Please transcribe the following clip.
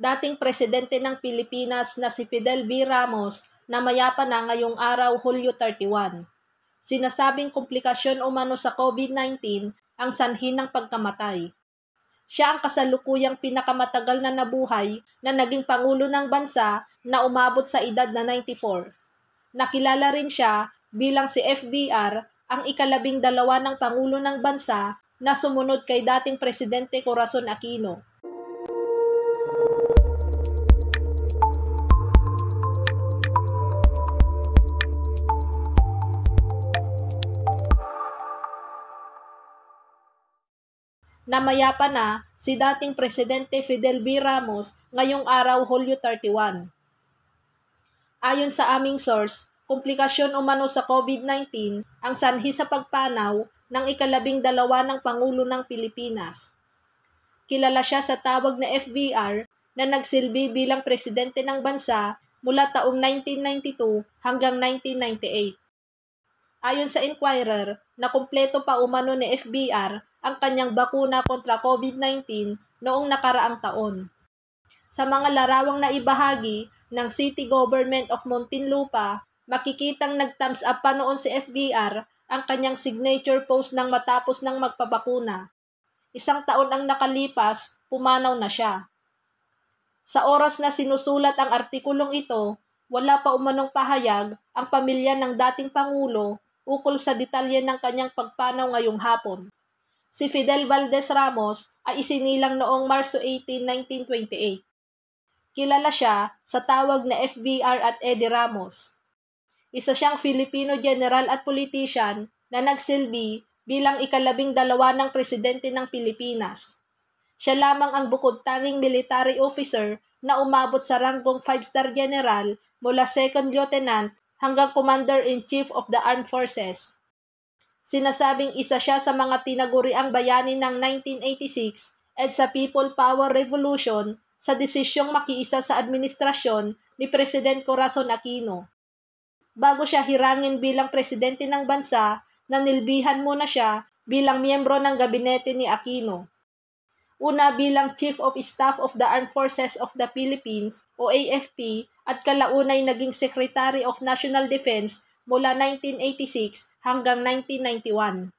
dating presidente ng Pilipinas na si Fidel V. Ramos na mayapa na ngayong araw Hulyo 31. Sinasabing komplikasyon umano sa COVID-19 ang sanhi ng pagkamatay. Siya ang kasalukuyang pinakamatagal na nabuhay na naging pangulo ng bansa na umabot sa edad na 94. Nakilala rin siya bilang si FBR ang ikalabing dalawa ng Pangulo ng Bansa na sumunod kay dating Presidente Corazon Aquino. na mayapa na si dating Presidente Fidel B. Ramos ngayong araw Hulyo 31. Ayon sa aming source, komplikasyon umano sa COVID-19 ang sanhi sa pagpanaw ng ikalabing dalawa ng Pangulo ng Pilipinas. Kilala siya sa tawag na FBR na nagsilbi bilang presidente ng bansa mula taong 1992 hanggang 1998. Ayon sa Inquirer, na kumpleto pa umano ni FBR ang kanyang bakuna kontra COVID-19 noong nakaraang taon. Sa mga larawang na ibahagi ng City Government of Muntinlupa, makikitang nag-thumbs up pa noon si FBR ang kanyang signature post nang matapos ng magpabakuna. Isang taon ang nakalipas, pumanaw na siya. Sa oras na sinusulat ang artikulong ito, wala pa umanong pahayag ang pamilya ng dating Pangulo ukol sa detalye ng kanyang pagpanaw ngayong hapon si Fidel Valdez Ramos ay isinilang noong Marso 18, 1928. Kilala siya sa tawag na FBR at Eddie Ramos. Isa siyang Filipino general at politician na nagsilbi bilang ikalabing dalawa ng presidente ng Pilipinas. Siya lamang ang bukod tanging military officer na umabot sa ranggong five star general mula second lieutenant hanggang commander-in-chief of the armed forces. Sinasabing isa siya sa mga tinaguriang bayani ng 1986 at sa People Power Revolution sa desisyong makiisa sa administrasyon ni President Corazon Aquino. Bago siya hirangin bilang presidente ng bansa, nanilbihan muna siya bilang miyembro ng gabinete ni Aquino. Una bilang Chief of Staff of the Armed Forces of the Philippines o AFP at kalaunay naging Secretary of National Defense mula 1986 hanggang 1991.